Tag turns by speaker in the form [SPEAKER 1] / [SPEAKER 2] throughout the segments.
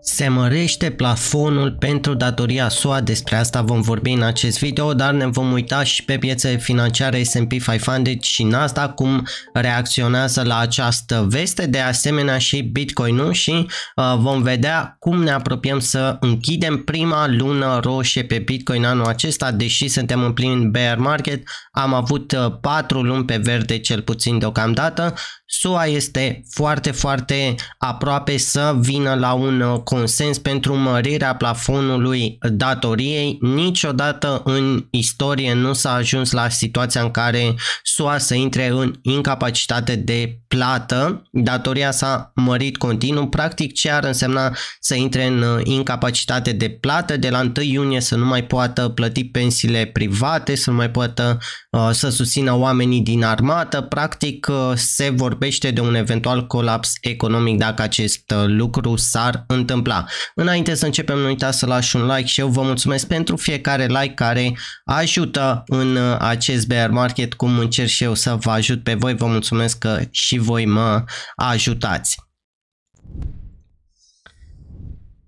[SPEAKER 1] se mărește plafonul pentru datoria SUA, despre asta vom vorbi în acest video, dar ne vom uita și pe piețele financiare S&P 500 și Nasdaq cum reacționează la această veste, de asemenea și Bitcoin-ul și uh, vom vedea cum ne apropiem să închidem prima lună roșie pe Bitcoin anul acesta, deși suntem în plin bear market, am avut uh, 4 luni pe verde cel puțin deocamdată, SUA este foarte, foarte aproape să vină la un uh, consens pentru mărirea plafonului datoriei. Niciodată în istorie nu s-a ajuns la situația în care SUA să intre în incapacitate de plată, datoria s-a mărit continuu, practic ce ar însemna să intre în uh, incapacitate de plată, de la 1 iunie să nu mai poată plăti pensiile private, să nu mai poată uh, să susțină oamenii din armată, practic uh, se vorbește de un eventual colaps economic dacă acest lucru s-ar întâmpla. Înainte să începem, nu uitați să lași un like și eu vă mulțumesc pentru fiecare like care ajută în acest bear market, cum încerc și eu să vă ajut pe voi, vă mulțumesc că și voi mă ajutați.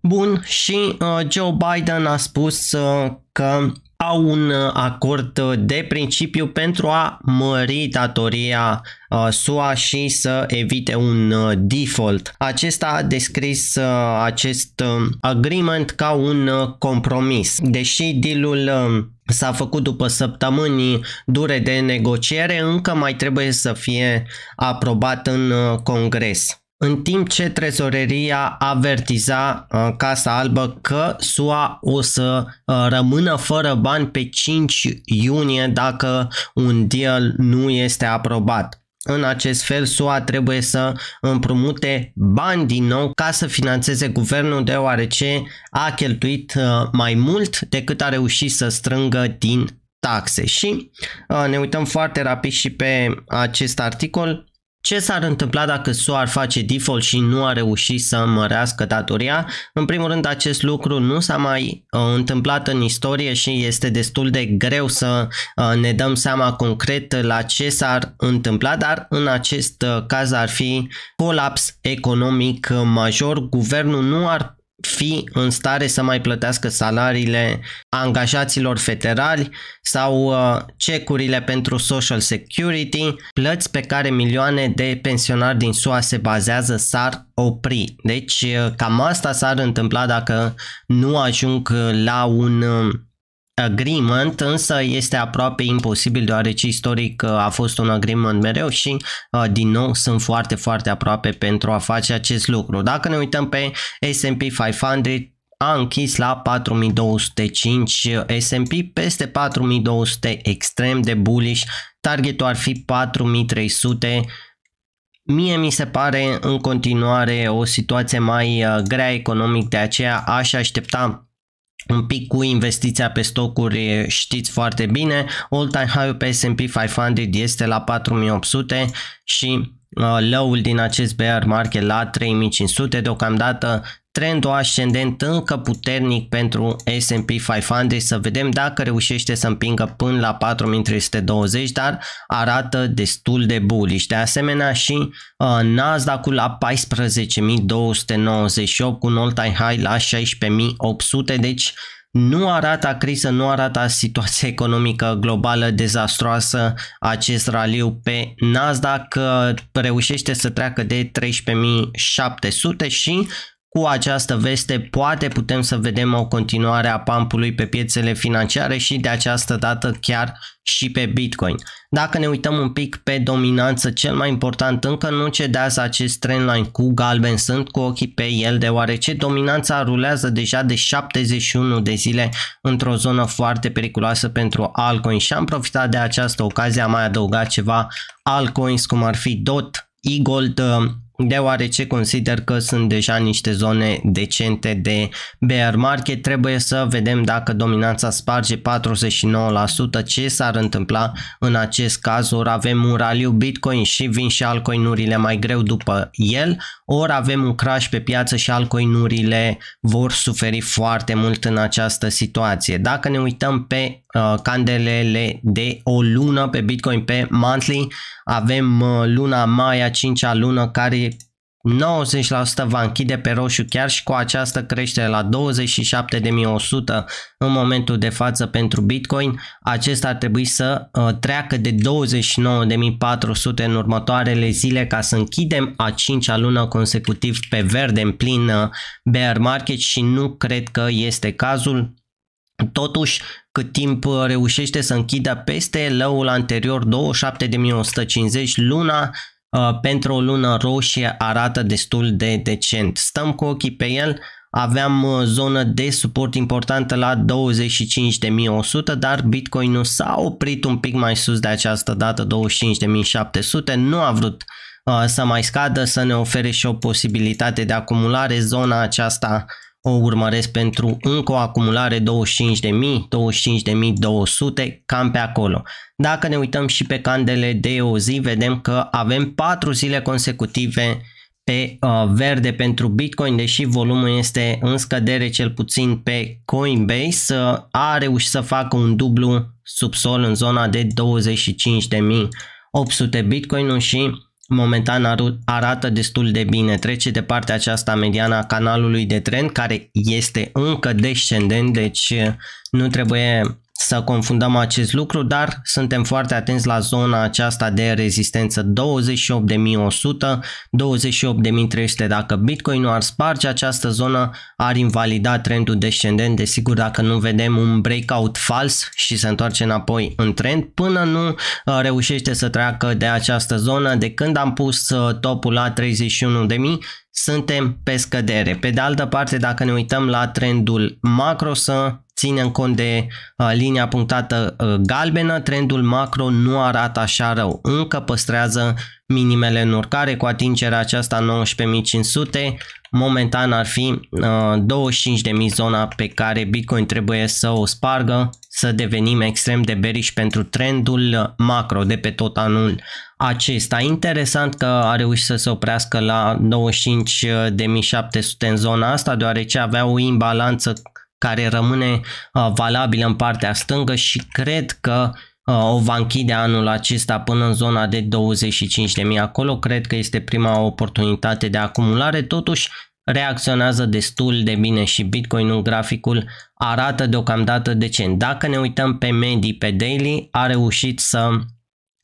[SPEAKER 1] Bun, și uh, Joe Biden a spus uh, că au un uh, acord uh, de principiu pentru a mări datoria uh, SUA și să evite un default. Acesta a descris acest um, agreement ca un compromis. Deși dealul um, s-a făcut după săptămâni dure de negociere, încă mai trebuie să fie aprobat în Congres în timp ce trezoreria avertiza uh, Casa Albă că SUA o să uh, rămână fără bani pe 5 iunie dacă un deal nu este aprobat. În acest fel, SUA trebuie să împrumute bani din nou ca să financeze guvernul, deoarece a cheltuit uh, mai mult decât a reușit să strângă din taxe. Și ne uităm foarte rapid și pe acest articol ce s-ar întâmpla dacă SUA ar face default și nu a reușit să mărească datoria? În primul rând, acest lucru nu s-a mai uh, întâmplat în istorie și este destul de greu să uh, ne dăm seama concret la ce s-ar întâmpla, dar în acest uh, caz ar fi colaps economic major. Guvernul nu ar fi în stare să mai plătească salariile angajaților federali sau uh, cecurile pentru Social Security, plăți pe care milioane de pensionari din SUA se bazează s-ar opri. Deci uh, cam asta s-ar întâmpla dacă nu ajung uh, la un um, agreement, însă este aproape imposibil deoarece istoric uh, a fost un agreement mereu și uh, din nou sunt foarte, foarte aproape pentru a face acest lucru. Dacă ne uităm pe S&P 500, a închis la 4205 S&P, peste 4200 extrem de bullish, targetul ar fi 4300 Mie mi se pare în continuare o situație mai uh, grea economic, de aceea aș aștepta un pic cu investiția pe stocuri știți foarte bine, all time high pe S&P 500 este la 4800 și uh, low-ul din acest bear market la 3500, deocamdată trendul ascendent încă puternic pentru S&P 500, să vedem dacă reușește să împingă până la 4320, dar arată destul de bullish. De asemenea și uh, Nasdaq-ul la 14298 cu un all-time high la 16800, deci nu arată criză, nu arată situația economică globală dezastroasă acest raliu pe Nasdaq uh, reușește să treacă de 13.700 și cu această veste poate putem să vedem o continuare a pampului pe piețele financiare și de această dată chiar și pe Bitcoin. Dacă ne uităm un pic pe dominanță, cel mai important încă nu cedează acest trendline cu galben, sunt cu ochii pe el deoarece dominanța rulează deja de 71 de zile într-o zonă foarte periculoasă pentru altcoin și am profitat de această ocazie, am mai adăugat ceva altcoins cum ar fi DOT, e-gold, deoarece consider că sunt deja niște zone decente de bear market. Trebuie să vedem dacă dominanța sparge 49%, ce s-ar întâmpla în acest caz. Ori avem un raliu Bitcoin și vin și altcoinurile mai greu după el, ori avem un crash pe piață și altcoinurile vor suferi foarte mult în această situație. Dacă ne uităm pe Uh, candelele de o lună pe Bitcoin pe monthly. Avem uh, luna mai, a cincea lună, care 90% va închide pe roșu chiar și cu această creștere la 27.100 în momentul de față pentru Bitcoin. Acesta ar trebui să uh, treacă de 29.400 în următoarele zile ca să închidem a 5-a lună consecutiv pe verde în plin bear market și nu cred că este cazul. Totuși, cât timp reușește să închidă peste lăul anterior 27.150 luna, uh, pentru o lună roșie arată destul de decent. Stăm cu ochii pe el, aveam uh, zonă de suport importantă la 25.100, dar Bitcoinul s-a oprit un pic mai sus de această dată, 25.700, nu a vrut uh, să mai scadă, să ne ofere și o posibilitate de acumulare. Zona aceasta uh, o urmăresc pentru încă o acumulare 25.000, 25.200, cam pe acolo. Dacă ne uităm și pe candele de o zi, vedem că avem 4 zile consecutive pe uh, verde pentru Bitcoin, deși volumul este în scădere cel puțin pe Coinbase, uh, a reușit să facă un dublu subsol în zona de 25.800 Bitcoin și momentan arată destul de bine. Trece de partea aceasta mediana a canalului de trend care este încă descendent, deci nu trebuie să confundăm acest lucru, dar suntem foarte atenți la zona aceasta de rezistență 28.100, 28.300 dacă Bitcoin nu ar sparge această zonă, ar invalida trendul descendent, desigur dacă nu vedem un breakout fals și se întoarce înapoi în trend până nu uh, reușește să treacă de această zonă, de când am pus uh, topul la 31.000 suntem pe scădere. Pe de altă parte, dacă ne uităm la trendul macro, să ținem cont de uh, linia punctată uh, galbenă, trendul macro nu arată așa rău. Încă păstrează minimele în urcare cu atingerea aceasta 19.500. Momentan ar fi uh, 25.000 zona pe care Bitcoin trebuie să o spargă, să devenim extrem de bearish pentru trendul macro de pe tot anul acesta. Interesant că a reușit să se oprească la 25.700 în zona asta, deoarece avea o imbalanță care rămâne uh, valabilă în partea stângă și cred că uh, o va închide anul acesta până în zona de 25.000 acolo, cred că este prima oportunitate de acumulare, totuși reacționează destul de bine și Bitcoin în graficul arată deocamdată decent. Dacă ne uităm pe medii pe daily, a reușit să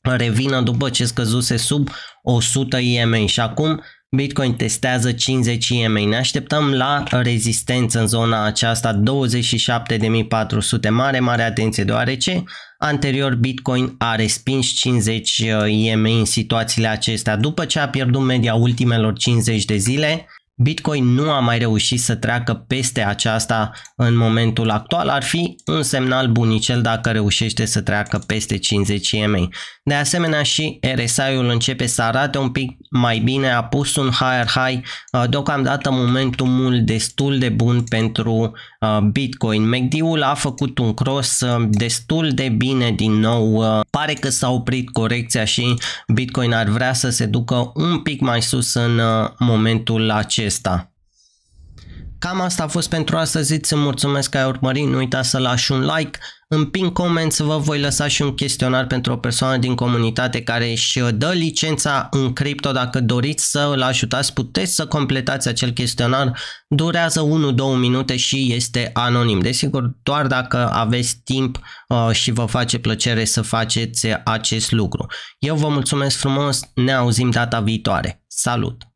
[SPEAKER 1] revină după ce scăzuse sub 100 IMA și acum Bitcoin testează 50 EMA. Ne așteptăm la rezistență în zona aceasta 27.400. Mare, mare atenție deoarece anterior Bitcoin a respins 50 EMA în situațiile acestea. După ce a pierdut media ultimelor 50 de zile, Bitcoin nu a mai reușit să treacă peste aceasta în momentul actual, ar fi un semnal bunicel dacă reușește să treacă peste 50 EMA. De asemenea și RSI-ul începe să arate un pic mai bine, a pus un higher high, uh, deocamdată momentumul destul de bun pentru uh, Bitcoin. MACD-ul a făcut un cross uh, destul de bine din nou, pare că s-a oprit corecția și Bitcoin ar vrea să se ducă un pic mai sus în momentul acesta acesta. Cam asta a fost pentru astăzi, îți mulțumesc că ai urmărit, nu uita să lași un like, în pin să vă voi lăsa și un chestionar pentru o persoană din comunitate care își dă licența în cripto, dacă doriți să îl ajutați, puteți să completați acel chestionar, durează 1-2 minute și este anonim. Desigur, doar dacă aveți timp uh, și vă face plăcere să faceți acest lucru. Eu vă mulțumesc frumos, ne auzim data viitoare. Salut!